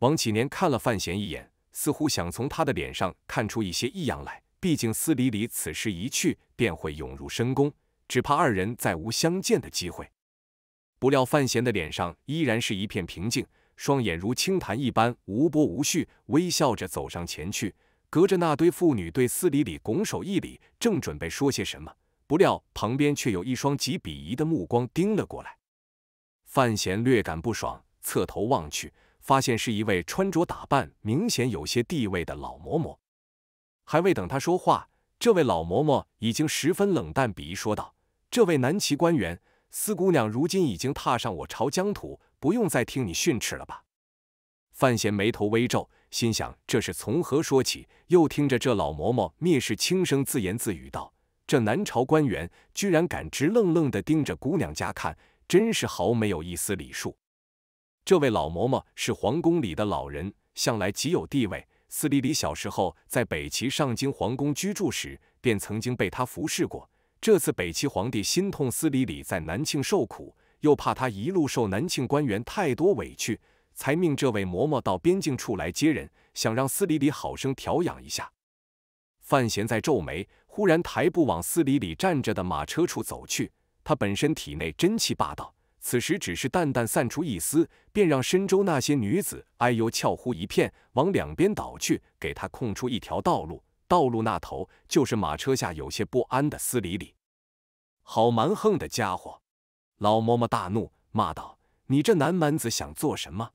王启年看了范闲一眼，似乎想从他的脸上看出一些异样来。毕竟司礼礼此时一去，便会涌入深宫，只怕二人再无相见的机会。不料范闲的脸上依然是一片平静，双眼如清潭一般无波无绪，微笑着走上前去，隔着那堆妇女对司礼礼拱手一礼，正准备说些什么，不料旁边却有一双极鄙夷的目光盯了过来。范闲略感不爽，侧头望去。发现是一位穿着打扮明显有些地位的老嬷嬷，还未等他说话，这位老嬷嬷已经十分冷淡，鄙夷说道：“这位南齐官员，四姑娘如今已经踏上我朝疆土，不用再听你训斥了吧？”范闲眉头微皱，心想这是从何说起？又听着这老嬷嬷蔑视轻声自言自语道：“这南朝官员居然敢直愣愣的盯着姑娘家看，真是毫没有一丝礼数。”这位老嬷嬷是皇宫里的老人，向来极有地位。司礼礼小时候在北齐上京皇宫居住时，便曾经被他服侍过。这次北齐皇帝心痛司礼礼在南庆受苦，又怕他一路受南庆官员太多委屈，才命这位嬷嬷到边境处来接人，想让司礼礼好生调养一下。范闲在皱眉，忽然抬步往司礼礼站着的马车处走去。他本身体内真气霸道。此时只是淡淡散出一丝，便让深州那些女子哎呦俏呼一片，往两边倒去，给他空出一条道路。道路那头就是马车下有些不安的司礼礼。好蛮横的家伙！老嬷嬷大怒，骂道：“你这南蛮子想做什么？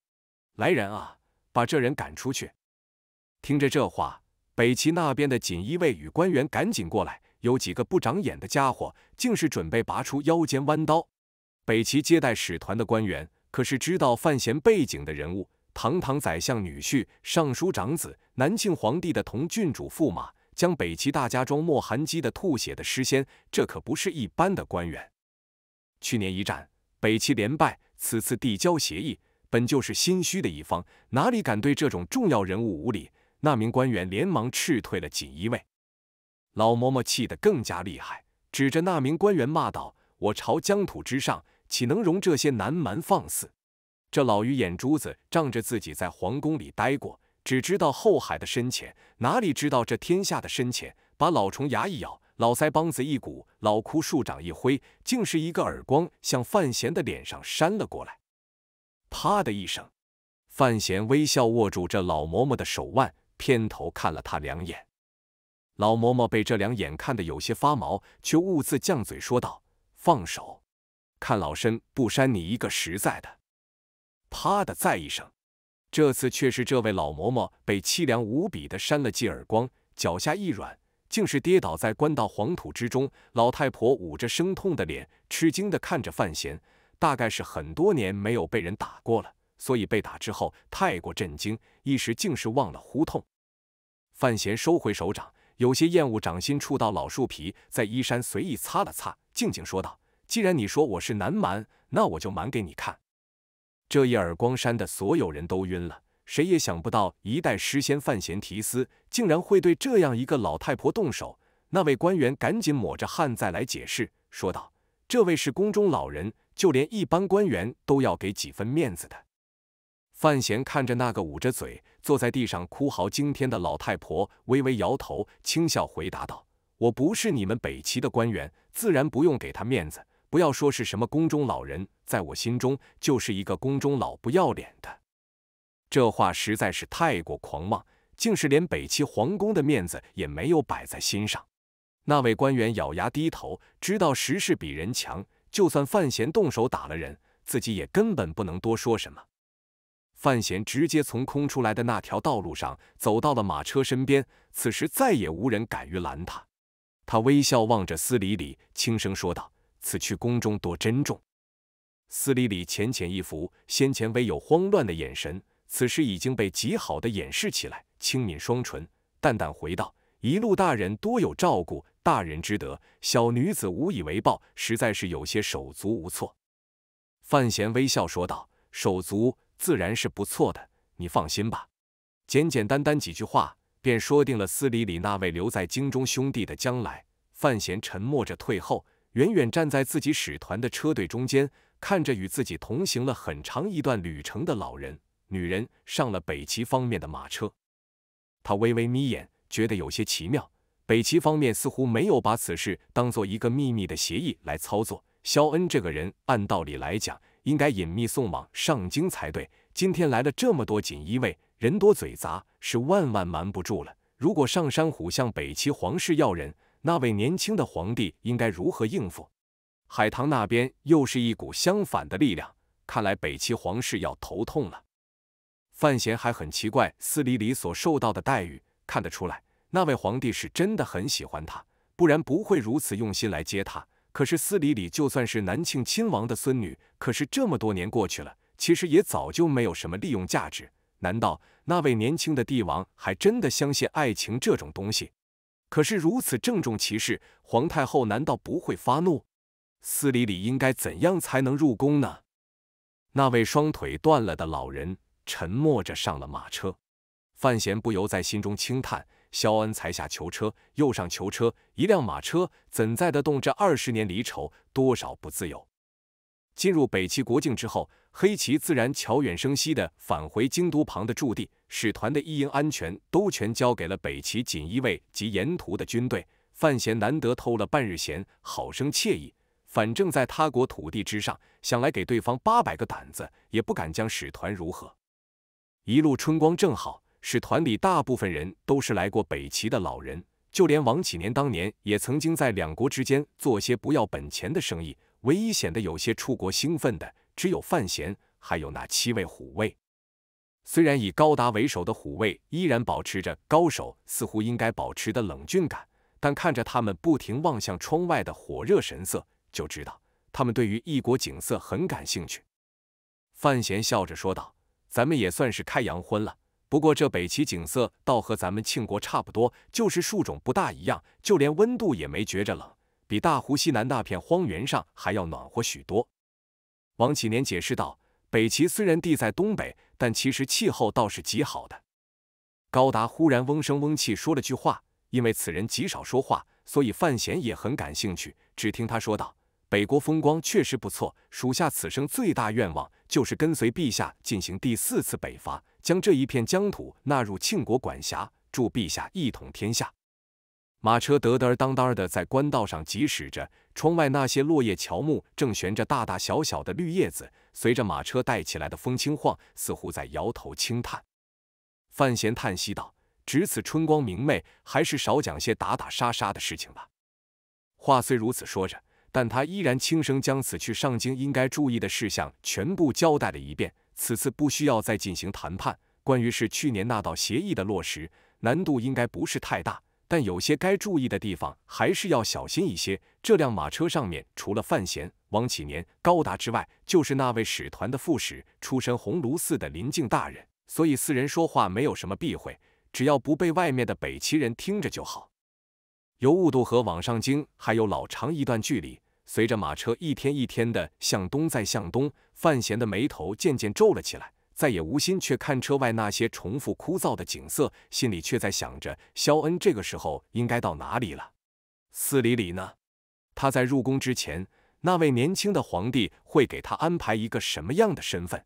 来人啊，把这人赶出去！”听着这话，北齐那边的锦衣卫与官员赶紧过来，有几个不长眼的家伙，竟是准备拔出腰间弯刀。北齐接待使团的官员可是知道范闲背景的人物，堂堂宰相女婿、尚书长子、南庆皇帝的同郡主驸马、将北齐大家庄莫寒基的吐血的诗仙，这可不是一般的官员。去年一战，北齐连败，此次递交协议本就是心虚的一方，哪里敢对这种重要人物无礼？那名官员连忙斥退了锦衣卫，老嬷嬷气得更加厉害，指着那名官员骂道：“我朝疆土之上！”岂能容这些南蛮放肆？这老余眼珠子仗着自己在皇宫里待过，只知道后海的深浅，哪里知道这天下的深浅？把老虫牙一咬，老腮帮子一鼓，老枯树掌一挥，竟是一个耳光向范闲的脸上扇了过来。啪的一声，范闲微笑握住这老嬷嬷的手腕，偏头看了他两眼。老嬷嬷被这两眼看得有些发毛，却兀自犟嘴说道：“放手。”看老身不扇你一个实在的！啪的再一声，这次却是这位老嬷嬷被凄凉无比的扇了几耳光，脚下一软，竟是跌倒在官道黄土之中。老太婆捂着生痛的脸，吃惊的看着范闲，大概是很多年没有被人打过了，所以被打之后太过震惊，一时竟是忘了呼痛。范闲收回手掌，有些厌恶，掌心触到老树皮，在衣衫随意擦了擦，静静说道。既然你说我是南蛮，那我就瞒给你看。这一耳光扇的所有人都晕了，谁也想不到一代诗仙范闲提斯竟然会对这样一个老太婆动手。那位官员赶紧抹着汗再来解释，说道：“这位是宫中老人，就连一般官员都要给几分面子的。”范闲看着那个捂着嘴坐在地上哭嚎惊天的老太婆，微微摇头，轻笑回答道：“我不是你们北齐的官员，自然不用给他面子。”不要说是什么宫中老人，在我心中就是一个宫中老不要脸的。这话实在是太过狂妄，竟是连北齐皇宫的面子也没有摆在心上。那位官员咬牙低头，知道时势比人强，就算范闲动手打了人，自己也根本不能多说什么。范闲直接从空出来的那条道路上走到了马车身边，此时再也无人敢于拦他。他微笑望着司礼礼，轻声说道。此去宫中多珍重。司礼理浅浅一拂，先前微有慌乱的眼神，此时已经被极好的掩饰起来。轻抿双唇，淡淡回道：“一路大人多有照顾，大人之德，小女子无以为报，实在是有些手足无措。”范闲微笑说道：“手足自然是不错的，你放心吧。”简简单单几句话，便说定了司礼理那位留在京中兄弟的将来。范闲沉默着退后。远远站在自己使团的车队中间，看着与自己同行了很长一段旅程的老人、女人上了北齐方面的马车，他微微眯眼，觉得有些奇妙。北齐方面似乎没有把此事当做一个秘密的协议来操作。肖恩这个人，按道理来讲，应该隐秘送往上京才对。今天来了这么多锦衣卫，人多嘴杂，是万万瞒不住了。如果上山虎向北齐皇室要人，那位年轻的皇帝应该如何应付？海棠那边又是一股相反的力量，看来北齐皇室要头痛了。范闲还很奇怪司礼礼所受到的待遇，看得出来那位皇帝是真的很喜欢他，不然不会如此用心来接他。可是司礼礼就算是南庆亲王的孙女，可是这么多年过去了，其实也早就没有什么利用价值。难道那位年轻的帝王还真的相信爱情这种东西？可是如此郑重其事，皇太后难道不会发怒？司礼里应该怎样才能入宫呢？那位双腿断了的老人沉默着上了马车，范闲不由在心中轻叹：肖恩才下囚车，又上囚车，一辆马车怎载得动这二十年离愁？多少不自由！进入北齐国境之后，黑骑自然悄远声息地返回京都旁的驻地，使团的一应安全都全交给了北齐锦衣卫及沿途的军队。范闲难得偷了半日闲，好生惬意。反正在他国土地之上，想来给对方八百个胆子也不敢将使团如何。一路春光正好，使团里大部分人都是来过北齐的老人，就连王启年当年也曾经在两国之间做些不要本钱的生意。唯一显得有些出国兴奋的，只有范闲，还有那七位虎卫。虽然以高达为首的虎卫依然保持着高手似乎应该保持的冷峻感，但看着他们不停望向窗外的火热神色，就知道他们对于异国景色很感兴趣。范闲笑着说道：“咱们也算是开洋荤了，不过这北齐景色倒和咱们庆国差不多，就是树种不大一样，就连温度也没觉着冷。”比大湖西南那片荒原上还要暖和许多。王启年解释道：“北齐虽然地在东北，但其实气候倒是极好的。”高达忽然嗡声嗡气说了句话，因为此人极少说话，所以范闲也很感兴趣。只听他说道：“北国风光确实不错，属下此生最大愿望就是跟随陛下进行第四次北伐，将这一片疆土纳入庆国管辖，助陛下一统天下。”马车得得儿当当的在官道上疾驶着，窗外那些落叶乔木正悬着大大小小的绿叶子，随着马车带起来的风轻晃，似乎在摇头轻叹。范闲叹息道：“值此春光明媚，还是少讲些打打杀杀的事情吧。”话虽如此说着，但他依然轻声将此去上京应该注意的事项全部交代了一遍。此次不需要再进行谈判，关于是去年那道协议的落实，难度应该不是太大。但有些该注意的地方还是要小心一些。这辆马车上面除了范闲、王启年、高达之外，就是那位使团的副使，出身鸿胪寺的林静大人。所以四人说话没有什么避讳，只要不被外面的北齐人听着就好。由雾都河往上京还有老长一段距离。随着马车一天一天的向东再向东，范闲的眉头渐渐皱了起来。再也无心，却看车外那些重复枯燥的景色，心里却在想着：肖恩这个时候应该到哪里了？司理里呢？他在入宫之前，那位年轻的皇帝会给他安排一个什么样的身份？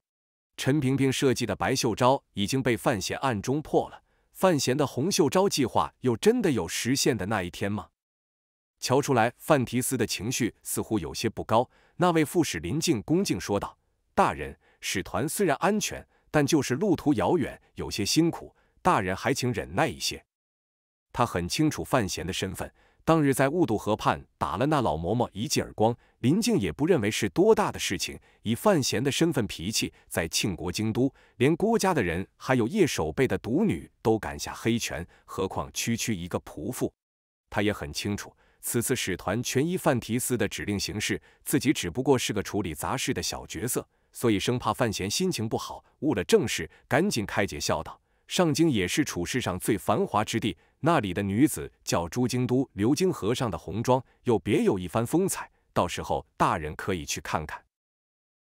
陈萍萍设计的白秀昭已经被范闲暗中破了，范闲的红秀昭计划又真的有实现的那一天吗？瞧出来，范提斯的情绪似乎有些不高。那位副使林静恭敬说道：“大人。”使团虽然安全，但就是路途遥远，有些辛苦，大人还请忍耐一些。他很清楚范闲的身份，当日在雾渡河畔打了那老嬷嬷一记耳光，林静也不认为是多大的事情。以范闲的身份脾气，在庆国京都，连郭家的人还有叶守备的独女都敢下黑拳，何况区区一个仆妇？他也很清楚，此次使团全依范提斯的指令行事，自己只不过是个处理杂事的小角色。所以生怕范闲心情不好误了正事，赶紧开解笑道：“上京也是处世上最繁华之地，那里的女子叫朱京都、流经和尚的红妆又别有一番风采，到时候大人可以去看看。”